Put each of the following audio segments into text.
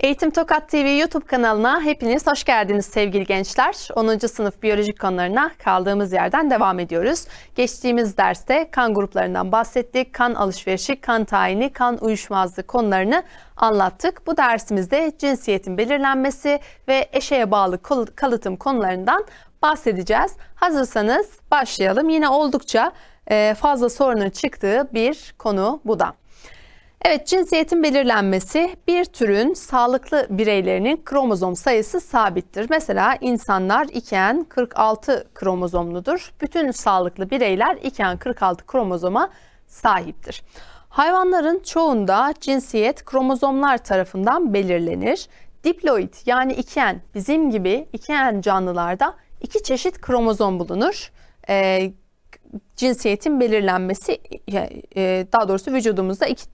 Eğitim Tokat TV YouTube kanalına hepiniz hoş geldiniz sevgili gençler. 10. sınıf biyolojik konularına kaldığımız yerden devam ediyoruz. Geçtiğimiz derste kan gruplarından bahsettik. Kan alışverişi, kan tayini, kan uyuşmazlığı konularını anlattık. Bu dersimizde cinsiyetin belirlenmesi ve eşeğe bağlı kalıtım konularından bahsedeceğiz. Hazırsanız başlayalım. Yine oldukça e, fazla sorunun çıktığı bir konu bu da. Evet cinsiyetin belirlenmesi bir türün sağlıklı bireylerinin kromozom sayısı sabittir. Mesela insanlar iken 46 kromozomludur. Bütün sağlıklı bireyler iken 46 kromozoma sahiptir. Hayvanların çoğunda cinsiyet kromozomlar tarafından belirlenir. Diploid yani iken bizim gibi iken canlılarda iki çeşit kromozom bulunur. Ee, cinsiyetin belirlenmesi e, daha doğrusu vücudumuzda iki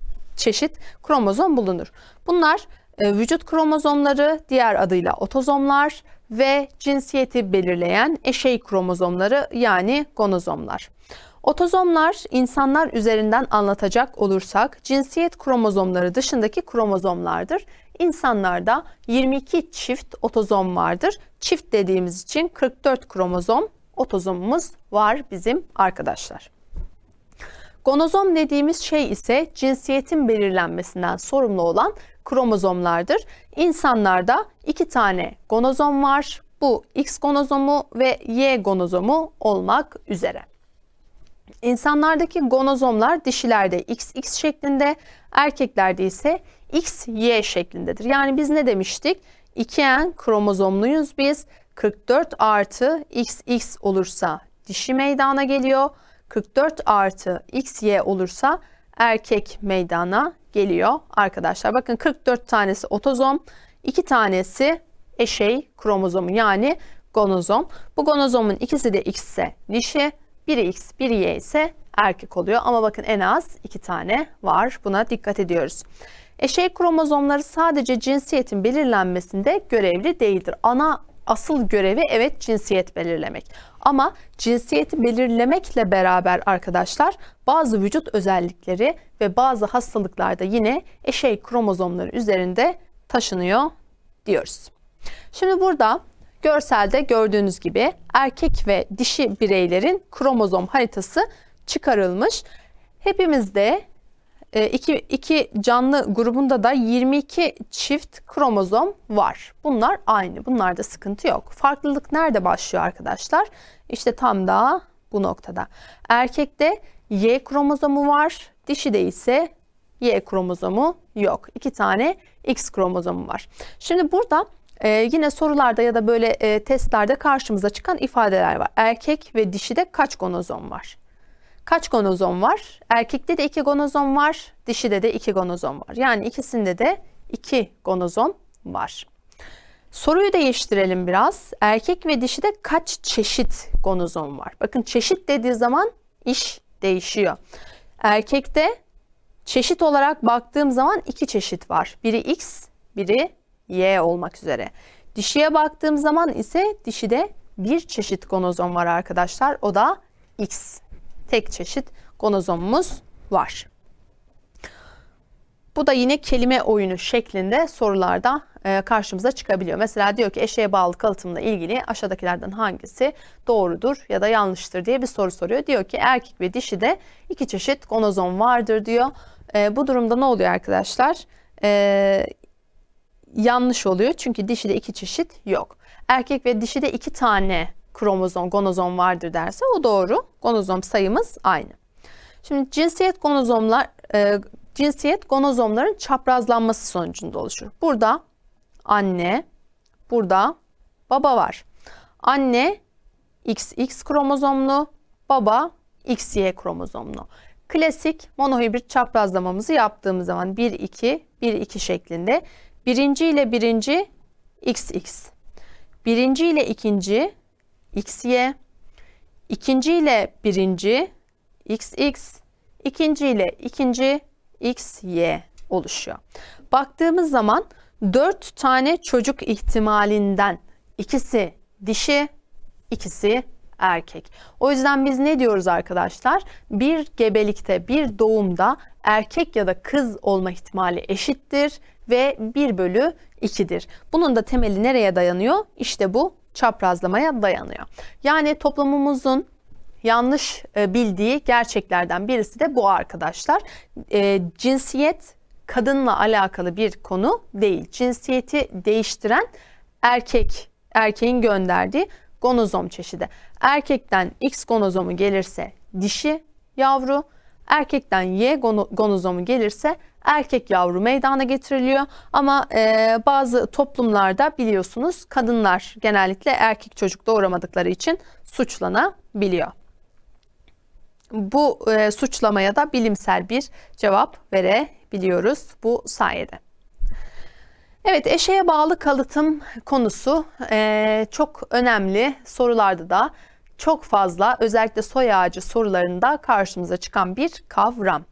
çeşit kromozom bulunur. Bunlar e, vücut kromozomları, diğer adıyla otozomlar ve cinsiyeti belirleyen eşey kromozomları yani gonozomlar. Otozomlar insanlar üzerinden anlatacak olursak cinsiyet kromozomları dışındaki kromozomlardır. İnsanlarda 22 çift otozom vardır. Çift dediğimiz için 44 kromozom otozomumuz var bizim arkadaşlar. Gonozom dediğimiz şey ise cinsiyetin belirlenmesinden sorumlu olan kromozomlardır. İnsanlarda iki tane gonozom var. Bu X gonozomu ve Y gonozomu olmak üzere. İnsanlardaki gonozomlar dişilerde XX şeklinde, erkeklerde ise XY şeklindedir. Yani biz ne demiştik? 2N kromozomluyuz biz. 44 artı XX olursa dişi meydana geliyor. 44 artı xy olursa erkek meydana geliyor arkadaşlar. Bakın 44 tanesi otozom, 2 tanesi eşey kromozomu yani gonozom. Bu gonozomun ikisi de x ise dişi, biri x, biri y ise erkek oluyor. Ama bakın en az 2 tane var. Buna dikkat ediyoruz. Eşey kromozomları sadece cinsiyetin belirlenmesinde görevli değildir. Ana asıl görevi evet cinsiyet belirlemek. Ama cinsiyeti belirlemekle beraber arkadaşlar bazı vücut özellikleri ve bazı hastalıklarda yine eşey kromozomları üzerinde taşınıyor diyoruz. Şimdi burada görselde gördüğünüz gibi erkek ve dişi bireylerin kromozom haritası çıkarılmış. Hepimizde ee, iki, iki canlı grubunda da 22 çift kromozom var. Bunlar aynı. Bunlarda sıkıntı yok. Farklılık nerede başlıyor arkadaşlar? İşte tam da bu noktada. Erkekte Y kromozomu var. Dişide ise Y kromozomu yok. İki tane X kromozomu var. Şimdi burada ee, yine sorularda ya da böyle e, testlerde karşımıza çıkan ifadeler var. Erkek ve dişide kaç gonozom var? kaç gonozom var? Erkekte de 2 gonozom var, dişide de 2 gonozom var. Yani ikisinde de 2 gonozom var. Soruyu değiştirelim biraz. Erkek ve dişide kaç çeşit gonozom var? Bakın çeşit dediği zaman iş değişiyor. Erkekte çeşit olarak baktığım zaman iki çeşit var. Biri X, biri Y olmak üzere. Dişiye baktığım zaman ise dişide bir çeşit gonozom var arkadaşlar. O da X tek çeşit gonozomumuz var. Bu da yine kelime oyunu şeklinde sorularda e, karşımıza çıkabiliyor. Mesela diyor ki eşeğe bağlı kalıtımla ilgili aşağıdakilerden hangisi doğrudur ya da yanlıştır diye bir soru soruyor. Diyor ki erkek ve dişi de iki çeşit gonozom vardır diyor. E, bu durumda ne oluyor arkadaşlar? E, yanlış oluyor çünkü dişi de iki çeşit yok. Erkek ve dişi de iki tane kromozom, gonozom vardır derse o doğru. Gonozom sayımız aynı. Şimdi cinsiyet gonozomlar e, cinsiyet gonozomların çaprazlanması sonucunda oluşur. Burada anne, burada baba var. Anne XX kromozomlu, baba XY kromozomlu. Klasik monohibrit çaprazlamamızı yaptığımız zaman 1-2, 1-2 şeklinde birinci ile birinci XX, birinci ile ikinci xy. ikinci ile birinci xx. ikinci ile ikinci xy oluşuyor. Baktığımız zaman 4 tane çocuk ihtimalinden ikisi dişi, ikisi erkek. O yüzden biz ne diyoruz arkadaşlar? Bir gebelikte, bir doğumda erkek ya da kız olma ihtimali eşittir ve 1 bölü 2'dir. Bunun da temeli nereye dayanıyor? İşte bu çaprazlamaya dayanıyor. Yani toplumumuzun yanlış e, bildiği gerçeklerden birisi de bu arkadaşlar. E, cinsiyet kadınla alakalı bir konu değil. Cinsiyeti değiştiren erkek, erkeğin gönderdiği gonozom çeşidi. Erkekten X gonozomu gelirse dişi yavru, Erkekten Y gonozomu gelirse erkek yavru meydana getiriliyor. Ama e, bazı toplumlarda biliyorsunuz kadınlar genellikle erkek çocuk doğuramadıkları için suçlanabiliyor. Bu e, suçlamaya da bilimsel bir cevap verebiliyoruz bu sayede. Evet eşeğe bağlı kalıtım konusu e, çok önemli sorularda da çok fazla özellikle soy ağacı sorularında karşımıza çıkan bir kavram.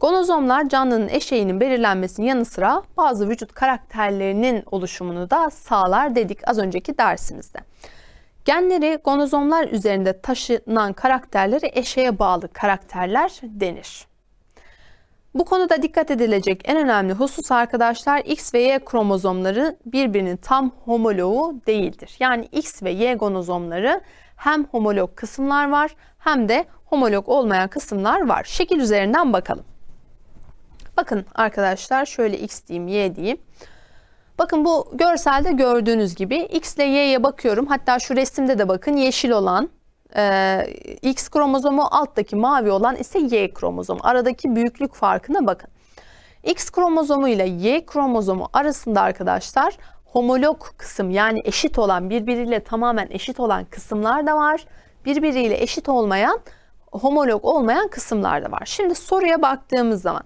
Gonozomlar canlının eşeğinin belirlenmesinin yanı sıra bazı vücut karakterlerinin oluşumunu da sağlar dedik az önceki dersimizde. Genleri gonozomlar üzerinde taşınan karakterleri eşeğe bağlı karakterler denir. Bu konuda dikkat edilecek en önemli husus arkadaşlar X ve Y kromozomları birbirinin tam homoloğu değildir. Yani X ve Y gonozomları hem homolog kısımlar var hem de homolog olmayan kısımlar var. Şekil üzerinden bakalım. Bakın arkadaşlar şöyle x diyeyim y diyeyim. Bakın bu görselde gördüğünüz gibi x ile y'ye bakıyorum. Hatta şu resimde de bakın yeşil olan e, x kromozomu alttaki mavi olan ise y kromozomu. Aradaki büyüklük farkına bakın. X kromozomu ile Y kromozomu arasında arkadaşlar homolog kısım yani eşit olan birbiriyle tamamen eşit olan kısımlar da var. Birbiriyle eşit olmayan homolog olmayan kısımlar da var. Şimdi soruya baktığımız zaman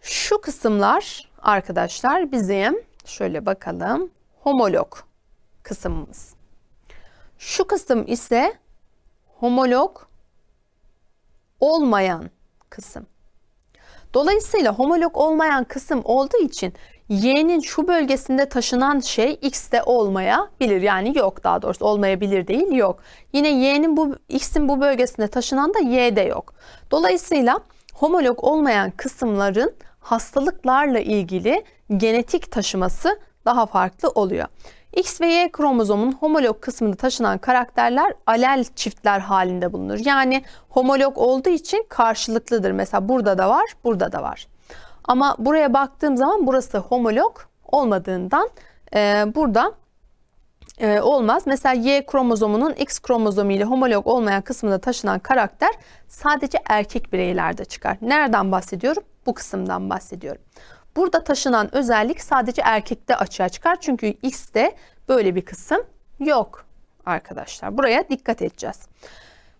şu kısımlar arkadaşlar bizim şöyle bakalım homolog kısmımız. Şu kısım ise homolog olmayan kısım. Dolayısıyla homolog olmayan kısım olduğu için Y'nin şu bölgesinde taşınan şey X'te de olmayabilir. Yani yok daha doğrusu olmayabilir değil yok. Yine Y'nin bu X'in bu bölgesinde taşınan da Y'de yok. Dolayısıyla homolog olmayan kısımların hastalıklarla ilgili genetik taşıması daha farklı oluyor. X ve Y kromozomun homolog kısmını taşınan karakterler alel çiftler halinde bulunur. Yani homolog olduğu için karşılıklıdır. Mesela burada da var, burada da var. Ama buraya baktığım zaman burası homolog olmadığından e, burada e, olmaz. Mesela Y kromozomunun X kromozomu ile homolog olmayan kısmında taşınan karakter sadece erkek bireylerde çıkar. Nereden bahsediyorum? Bu kısımdan bahsediyorum. Burada taşınan özellik sadece erkekte açığa çıkar. Çünkü X'te böyle bir kısım yok arkadaşlar. Buraya dikkat edeceğiz.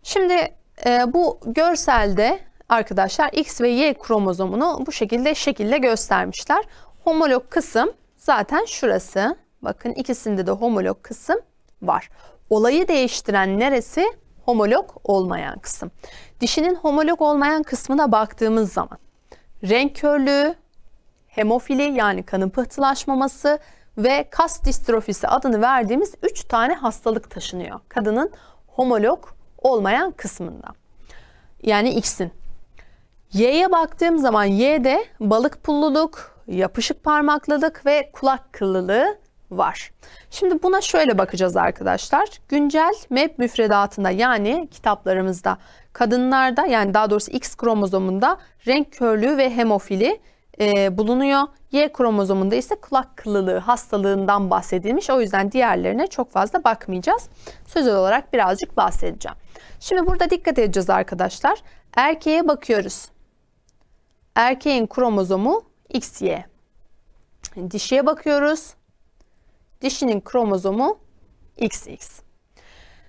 Şimdi e, bu görselde arkadaşlar X ve Y kromozomunu bu şekilde şekilde göstermişler. Homolog kısım zaten şurası. Bakın ikisinde de homolog kısım var. Olayı değiştiren neresi? Homolog olmayan kısım. Dişinin homolog olmayan kısmına baktığımız zaman renk körlüğü, hemofili yani kanın pıhtılaşmaması ve kas distrofisi adını verdiğimiz 3 tane hastalık taşınıyor. Kadının homolog olmayan kısmında. Yani X'in. Y'ye baktığım zaman Y'de balık pulluluk, yapışık parmaklılık ve kulak kıllılığı var. Şimdi buna şöyle bakacağız arkadaşlar. Güncel MEP müfredatında yani kitaplarımızda kadınlarda yani daha doğrusu X kromozomunda renk körlüğü ve hemofili e, bulunuyor. Y kromozomunda ise kulak kıllılığı hastalığından bahsedilmiş. O yüzden diğerlerine çok fazla bakmayacağız. Sözel olarak birazcık bahsedeceğim. Şimdi burada dikkat edeceğiz arkadaşlar. Erkeğe bakıyoruz. Erkeğin kromozomu XY. Dişiye bakıyoruz. Dişinin kromozomu XX.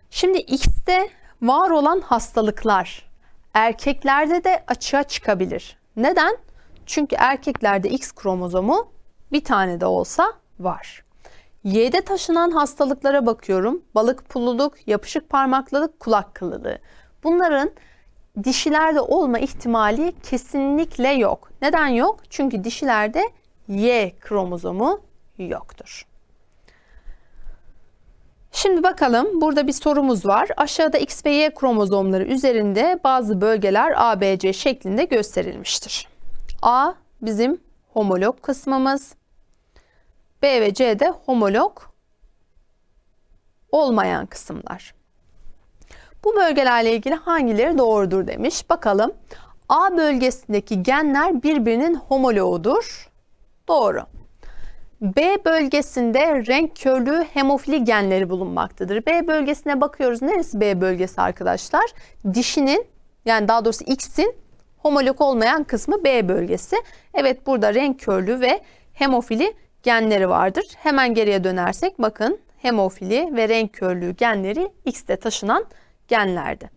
Şimdi X'te var olan hastalıklar erkeklerde de açığa çıkabilir. Neden? Çünkü erkeklerde X kromozomu bir tane de olsa var. Y'de taşınan hastalıklara bakıyorum. Balık pululuk, yapışık parmaklılık, kulak kılılığı. Bunların dişilerde olma ihtimali kesinlikle yok. Neden yok? Çünkü dişilerde Y kromozomu yoktur. Şimdi bakalım burada bir sorumuz var. Aşağıda X ve Y kromozomları üzerinde bazı bölgeler ABC şeklinde gösterilmiştir. A bizim homolog kısmımız. B ve C de homolog olmayan kısımlar. Bu bölgelerle ilgili hangileri doğrudur demiş. Bakalım. A bölgesindeki genler birbirinin homoloğudur. Doğru. B bölgesinde renk körlüğü hemofili genleri bulunmaktadır. B bölgesine bakıyoruz. Neresi B bölgesi arkadaşlar? Dişinin yani daha doğrusu X'in homolog olmayan kısmı B bölgesi. Evet burada renk körlüğü ve hemofili genleri vardır. Hemen geriye dönersek bakın hemofili ve renk körlüğü genleri X'te taşınan genlerdi.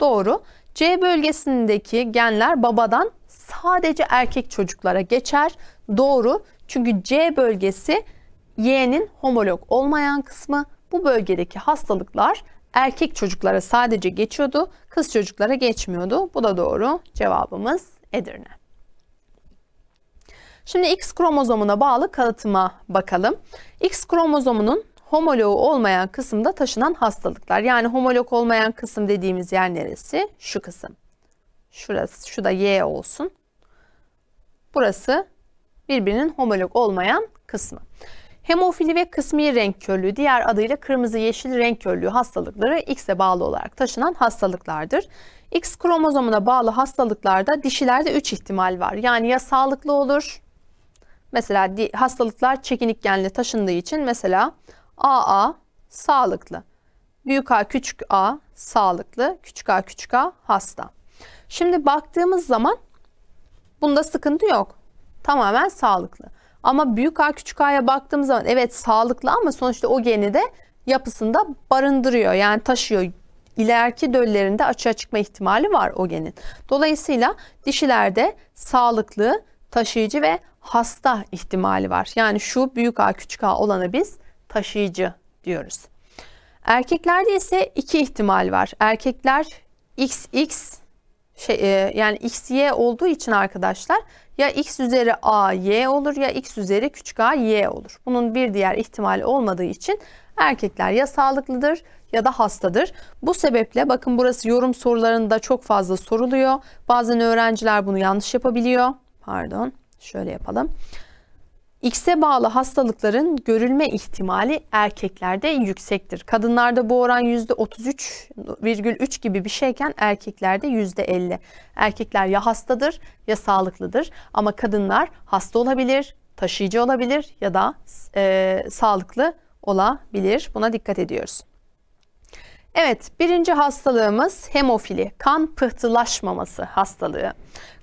Doğru. C bölgesindeki genler babadan sadece erkek çocuklara geçer. Doğru. Çünkü C bölgesi Y'nin homolog olmayan kısmı. Bu bölgedeki hastalıklar erkek çocuklara sadece geçiyordu, kız çocuklara geçmiyordu. Bu da doğru. Cevabımız Edirne. Şimdi X kromozomuna bağlı kalıtıma bakalım. X kromozomunun homoloğu olmayan kısımda taşınan hastalıklar. Yani homolog olmayan kısım dediğimiz yer neresi? Şu kısım. Şurası, şu da Y olsun. Burası birbirinin homolog olmayan kısmı. Hemofili ve kısmi renk körlüğü diğer adıyla kırmızı yeşil renk körlüğü hastalıkları X'e bağlı olarak taşınan hastalıklardır. X kromozomuna bağlı hastalıklarda dişilerde 3 ihtimal var. Yani ya sağlıklı olur mesela hastalıklar çekinik genle taşındığı için mesela AA sağlıklı. Büyük A küçük A sağlıklı. Küçük A küçük A hasta. Şimdi baktığımız zaman bunda sıkıntı yok. Tamamen sağlıklı. Ama büyük A küçük A'ya baktığımız zaman evet sağlıklı ama sonuçta o geni de yapısında barındırıyor. Yani taşıyor. İleriki döllerinde açığa çıkma ihtimali var o genin. Dolayısıyla dişilerde sağlıklı, taşıyıcı ve hasta ihtimali var. Yani şu büyük A küçük A olanı biz taşıyıcı diyoruz. Erkeklerde ise iki ihtimal var. Erkekler XX şey, e, yani XY olduğu için arkadaşlar ya X üzeri A Y olur ya X üzeri küçük A Y olur. Bunun bir diğer ihtimali olmadığı için erkekler ya sağlıklıdır ya da hastadır. Bu sebeple bakın burası yorum sorularında çok fazla soruluyor. Bazen öğrenciler bunu yanlış yapabiliyor. Pardon şöyle yapalım. X'e bağlı hastalıkların görülme ihtimali erkeklerde yüksektir. Kadınlarda bu oran %33,3 gibi bir şeyken erkeklerde %50. Erkekler ya hastadır ya sağlıklıdır ama kadınlar hasta olabilir, taşıyıcı olabilir ya da e, sağlıklı olabilir. Buna dikkat ediyoruz. Evet, birinci hastalığımız hemofili, kan pıhtılaşmaması hastalığı.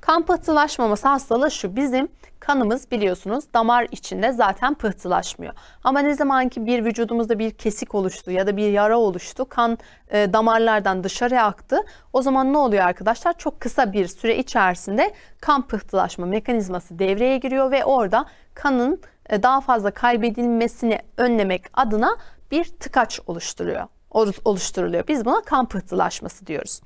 Kan pıhtılaşmaması hastalığı şu, bizim kanımız biliyorsunuz damar içinde zaten pıhtılaşmıyor. Ama ne zaman ki bir vücudumuzda bir kesik oluştu ya da bir yara oluştu, kan e, damarlardan dışarı aktı. O zaman ne oluyor arkadaşlar? Çok kısa bir süre içerisinde kan pıhtılaşma mekanizması devreye giriyor ve orada kanın e, daha fazla kaybedilmesini önlemek adına bir tıkaç oluşturuyor oluşturuluyor. Biz buna kan pıhtılaşması diyoruz.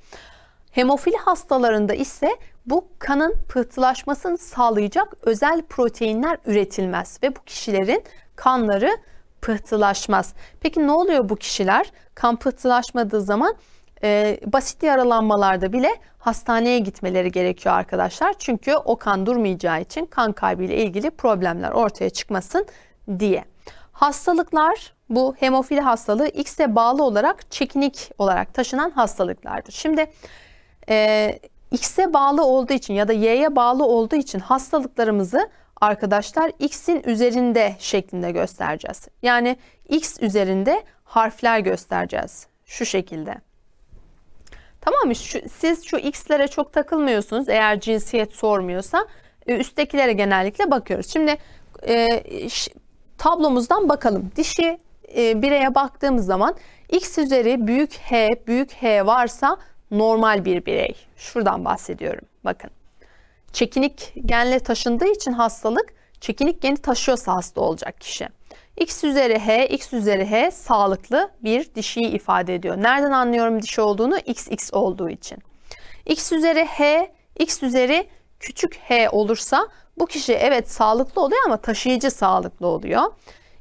Hemofili hastalarında ise bu kanın pıhtılaşmasını sağlayacak özel proteinler üretilmez ve bu kişilerin kanları pıhtılaşmaz. Peki ne oluyor bu kişiler? Kan pıhtılaşmadığı zaman e, basit yaralanmalarda bile hastaneye gitmeleri gerekiyor arkadaşlar. Çünkü o kan durmayacağı için kan kaybı ile ilgili problemler ortaya çıkmasın diye. Hastalıklar bu hemofili hastalığı X'e bağlı olarak çekinik olarak taşınan hastalıklardır. Şimdi e, X'e bağlı olduğu için ya da Y'ye bağlı olduğu için hastalıklarımızı arkadaşlar X'in üzerinde şeklinde göstereceğiz. Yani X üzerinde harfler göstereceğiz. Şu şekilde. Tamam mı? Şu, siz şu X'lere çok takılmıyorsunuz eğer cinsiyet sormuyorsa. E, üsttekilere genellikle bakıyoruz. Şimdi e, tablomuzdan bakalım. Dişi e, bireye baktığımız zaman x üzeri büyük H büyük H varsa normal bir birey. Şuradan bahsediyorum. Bakın. Çekinik genle taşındığı için hastalık çekinik geni taşıyorsa hasta olacak kişi. X üzeri H, X üzeri H sağlıklı bir dişiyi ifade ediyor. Nereden anlıyorum dişi olduğunu? XX olduğu için. X üzeri H, X üzeri küçük H olursa bu kişi evet sağlıklı oluyor ama taşıyıcı sağlıklı oluyor.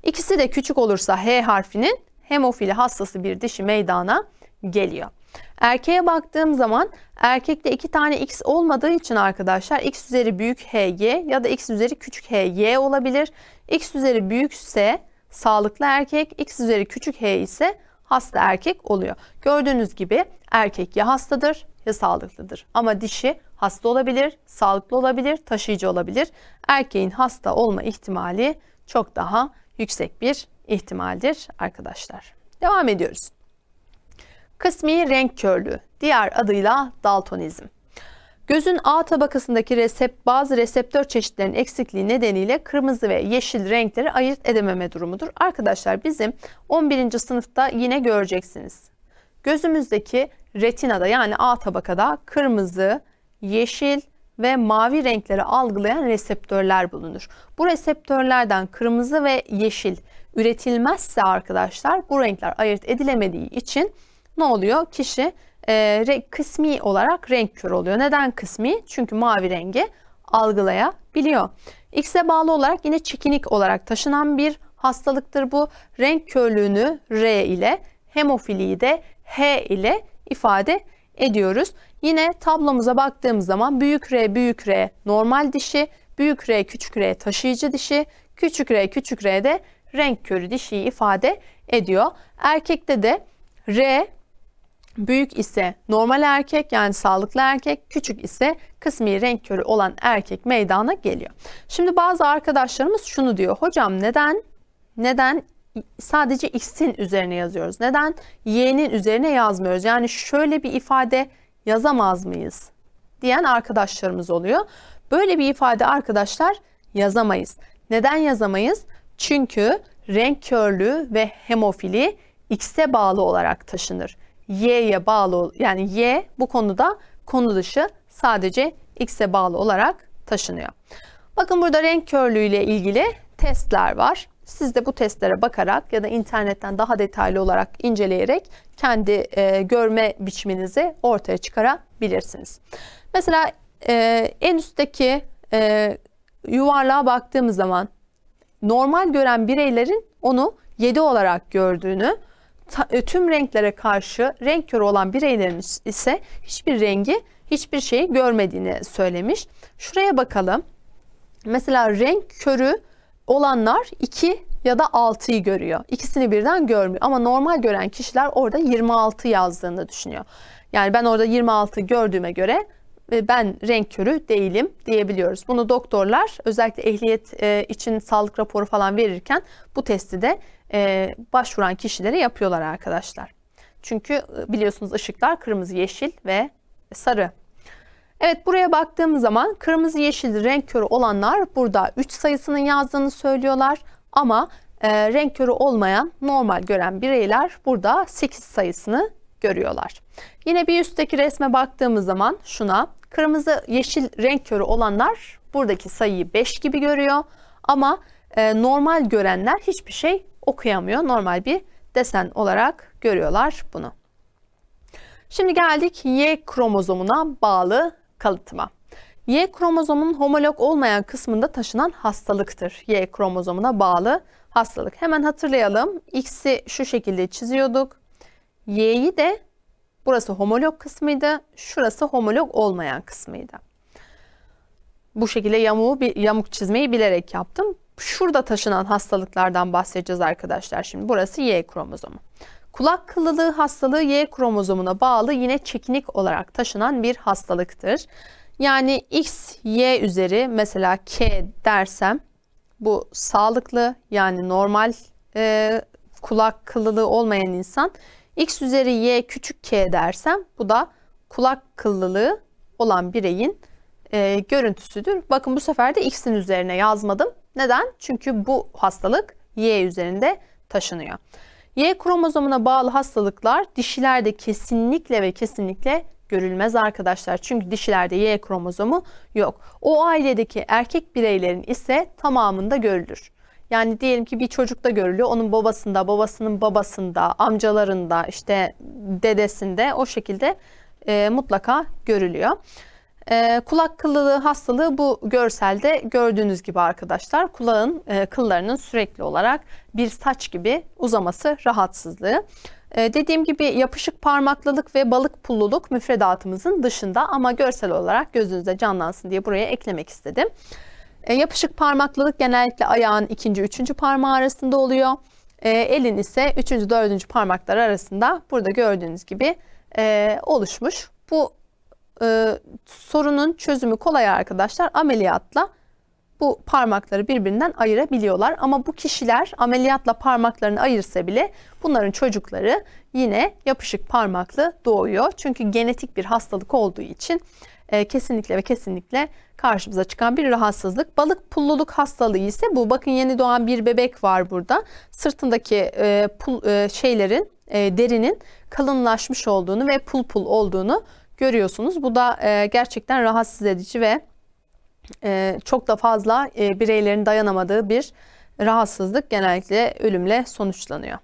İkisi de küçük olursa H harfinin hemofili hastası bir dişi meydana geliyor. Erkeğe baktığım zaman erkekte iki tane x olmadığı için arkadaşlar x üzeri büyük hg ya da x üzeri küçük hy olabilir. x üzeri büyükse sağlıklı erkek, x üzeri küçük h ise hasta erkek oluyor. Gördüğünüz gibi erkek ya hastadır ya sağlıklıdır. Ama dişi hasta olabilir, sağlıklı olabilir, taşıyıcı olabilir. Erkeğin hasta olma ihtimali çok daha yüksek bir ihtimaldir arkadaşlar. Devam ediyoruz. Kısmi renk körlüğü, diğer adıyla daltonizm. Gözün A tabakasındaki resep, bazı reseptör çeşitlerinin eksikliği nedeniyle kırmızı ve yeşil renkleri ayırt edememe durumudur. Arkadaşlar bizim 11. sınıfta yine göreceksiniz. Gözümüzdeki retinada yani A tabakada kırmızı, yeşil ve mavi renkleri algılayan reseptörler bulunur. Bu reseptörlerden kırmızı ve yeşil üretilmezse arkadaşlar bu renkler ayırt edilemediği için ne oluyor? Kişi e, kısmi olarak renk kör oluyor. Neden kısmi? Çünkü mavi rengi algılayabiliyor. X'e bağlı olarak yine çekinik olarak taşınan bir hastalıktır bu. Renk körlüğünü R ile hemofiliyi de H ile ifade ediyor ediyoruz. Yine tablomuza baktığımız zaman büyük R büyük R normal dişi, büyük R küçük R taşıyıcı dişi, küçük R küçük R de renk körü dişiyi ifade ediyor. Erkekte de R büyük ise normal erkek yani sağlıklı erkek, küçük ise kısmi renk körü olan erkek meydana geliyor. Şimdi bazı arkadaşlarımız şunu diyor. Hocam neden neden sadece x'in üzerine yazıyoruz. Neden? y'nin üzerine yazmıyoruz. Yani şöyle bir ifade yazamaz mıyız diyen arkadaşlarımız oluyor. Böyle bir ifade arkadaşlar yazamayız. Neden yazamayız? Çünkü renk körlüğü ve hemofili x'e bağlı olarak taşınır. y'ye bağlı yani y bu konuda konu dışı sadece x'e bağlı olarak taşınıyor. Bakın burada renk körlüğü ile ilgili testler var. Siz de bu testlere bakarak ya da internetten daha detaylı olarak inceleyerek kendi e, görme biçiminizi ortaya çıkarabilirsiniz. Mesela e, en üstteki e, yuvarlığa baktığımız zaman normal gören bireylerin onu 7 olarak gördüğünü, e, tüm renklere karşı renk körü olan bireylerin ise hiçbir rengi, hiçbir şeyi görmediğini söylemiş. Şuraya bakalım. Mesela renk körü olanlar 2 ya da 6'yı görüyor. İkisini birden görmüyor. Ama normal gören kişiler orada 26 yazdığını düşünüyor. Yani ben orada 26 gördüğüme göre e, ben renk körü değilim diyebiliyoruz. Bunu doktorlar özellikle ehliyet e, için sağlık raporu falan verirken bu testi de e, başvuran kişilere yapıyorlar arkadaşlar. Çünkü biliyorsunuz ışıklar kırmızı, yeşil ve sarı Evet buraya baktığım zaman kırmızı yeşil renk körü olanlar burada 3 sayısının yazdığını söylüyorlar. Ama e, renk körü olmayan normal gören bireyler burada 8 sayısını görüyorlar. Yine bir üstteki resme baktığımız zaman şuna kırmızı yeşil renk körü olanlar buradaki sayıyı 5 gibi görüyor. Ama e, normal görenler hiçbir şey okuyamıyor. Normal bir desen olarak görüyorlar bunu. Şimdi geldik Y kromozomuna bağlı kalıtma. Y kromozomun homolog olmayan kısmında taşınan hastalıktır. Y kromozomuna bağlı hastalık. Hemen hatırlayalım. X'i şu şekilde çiziyorduk. Y'yi de burası homolog kısmıydı. Şurası homolog olmayan kısmıydı. Bu şekilde yamuğu, yamuk çizmeyi bilerek yaptım. Şurada taşınan hastalıklardan bahsedeceğiz arkadaşlar. Şimdi burası Y kromozomu. Kulak kıllılığı hastalığı Y kromozomuna bağlı yine çekinik olarak taşınan bir hastalıktır. Yani X, Y üzeri mesela K dersem bu sağlıklı yani normal e, kulak kıllılığı olmayan insan X üzeri Y küçük K dersem bu da kulak kıllılığı olan bireyin e, görüntüsüdür. Bakın bu sefer de X'in üzerine yazmadım. Neden? Çünkü bu hastalık Y üzerinde taşınıyor. Y kromozomuna bağlı hastalıklar dişilerde kesinlikle ve kesinlikle görülmez arkadaşlar. Çünkü dişilerde Y kromozomu yok. O ailedeki erkek bireylerin ise tamamında görülür. Yani diyelim ki bir çocukta görülüyor. Onun babasında, babasının babasında, amcalarında, işte dedesinde o şekilde e, mutlaka görülüyor. E, kulak kıllılığı hastalığı bu görselde gördüğünüz gibi arkadaşlar kulağın e, kıllarının sürekli olarak bir saç gibi uzaması rahatsızlığı. E, dediğim gibi yapışık parmaklılık ve balık pulluluk müfredatımızın dışında ama görsel olarak gözünüzde canlansın diye buraya eklemek istedim. E, yapışık parmaklılık genellikle ayağın ikinci, üçüncü parmağı arasında oluyor. E, elin ise üçüncü, dördüncü parmaklar arasında burada gördüğünüz gibi e, oluşmuş. Bu e, sorunun çözümü kolay arkadaşlar ameliyatla bu parmakları birbirinden ayırabiliyorlar. Ama bu kişiler ameliyatla parmaklarını ayırsa bile bunların çocukları yine yapışık parmaklı doğuyor. Çünkü genetik bir hastalık olduğu için e, kesinlikle ve kesinlikle karşımıza çıkan bir rahatsızlık. Balık pulluluk hastalığı ise bu. Bakın yeni doğan bir bebek var burada. Sırtındaki e, pul, e, şeylerin e, derinin kalınlaşmış olduğunu ve pul pul olduğunu görüyorsunuz. Bu da e, gerçekten rahatsız edici ve e, çok da fazla e, bireylerin dayanamadığı bir rahatsızlık genellikle ölümle sonuçlanıyor.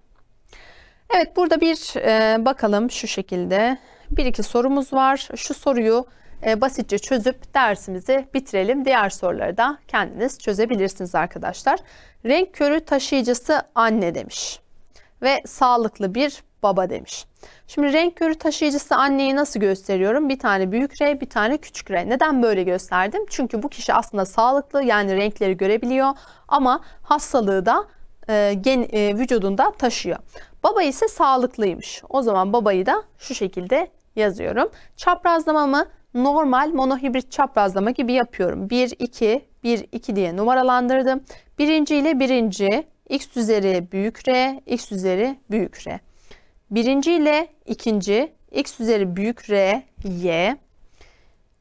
Evet burada bir e, bakalım şu şekilde bir iki sorumuz var. Şu soruyu e, basitçe çözüp dersimizi bitirelim. Diğer soruları da kendiniz çözebilirsiniz arkadaşlar. Renk körü taşıyıcısı anne demiş ve sağlıklı bir baba demiş. Şimdi renk körü taşıyıcısı anneyi nasıl gösteriyorum? Bir tane büyük R, bir tane küçük R. Neden böyle gösterdim? Çünkü bu kişi aslında sağlıklı yani renkleri görebiliyor ama hastalığı da e, gen, e, vücudunda taşıyor. Baba ise sağlıklıymış. O zaman babayı da şu şekilde yazıyorum. Çaprazlama mı? normal monohibrit çaprazlama gibi yapıyorum. 1, 2, 1, 2 diye numaralandırdım. Birinci ile birinci x üzeri büyük R, x üzeri büyük R. Birinci ile ikinci x üzeri büyük r y.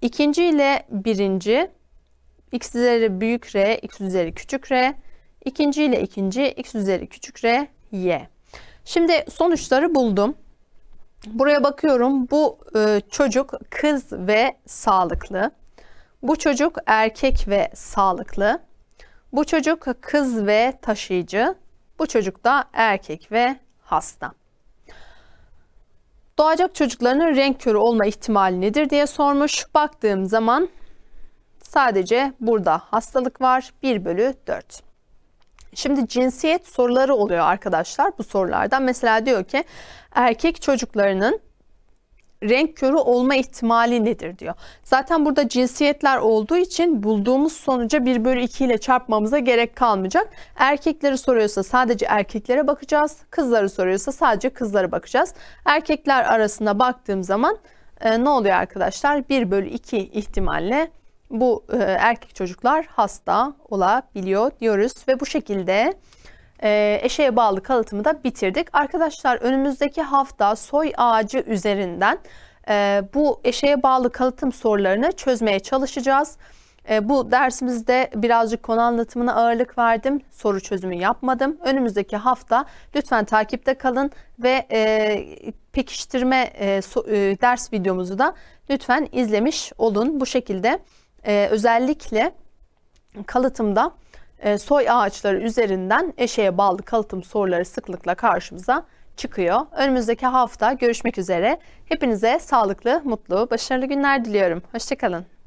İkinci ile birinci x üzeri büyük r x üzeri küçük r. İkinci ile ikinci x üzeri küçük r y. Şimdi sonuçları buldum. Buraya bakıyorum. Bu e, çocuk kız ve sağlıklı. Bu çocuk erkek ve sağlıklı. Bu çocuk kız ve taşıyıcı. Bu çocuk da erkek ve hasta. Doğacak çocukların renk körü olma ihtimali nedir diye sormuş. Baktığım zaman sadece burada hastalık var 1 bölü 4. Şimdi cinsiyet soruları oluyor arkadaşlar bu sorulardan. Mesela diyor ki erkek çocuklarının renk körü olma ihtimali nedir diyor. Zaten burada cinsiyetler olduğu için bulduğumuz sonuca 1 bölü 2 ile çarpmamıza gerek kalmayacak. Erkekleri soruyorsa sadece erkeklere bakacağız. Kızları soruyorsa sadece kızlara bakacağız. Erkekler arasında baktığım zaman e, ne oluyor arkadaşlar? 1 bölü 2 ihtimalle bu e, erkek çocuklar hasta olabiliyor diyoruz. Ve bu şekilde e, eşeğe bağlı kalıtımı da bitirdik. Arkadaşlar önümüzdeki hafta soy ağacı üzerinden e, bu eşeğe bağlı kalıtım sorularını çözmeye çalışacağız. E, bu dersimizde birazcık konu anlatımına ağırlık verdim. Soru çözümü yapmadım. Önümüzdeki hafta lütfen takipte kalın ve e, pekiştirme ders videomuzu da lütfen izlemiş olun. Bu şekilde özellikle kalıtımda e, soy ağaçları üzerinden eşeğe bağlı kalıtım soruları sıklıkla karşımıza çıkıyor. Önümüzdeki hafta görüşmek üzere. Hepinize sağlıklı, mutlu, başarılı günler diliyorum. Hoşçakalın.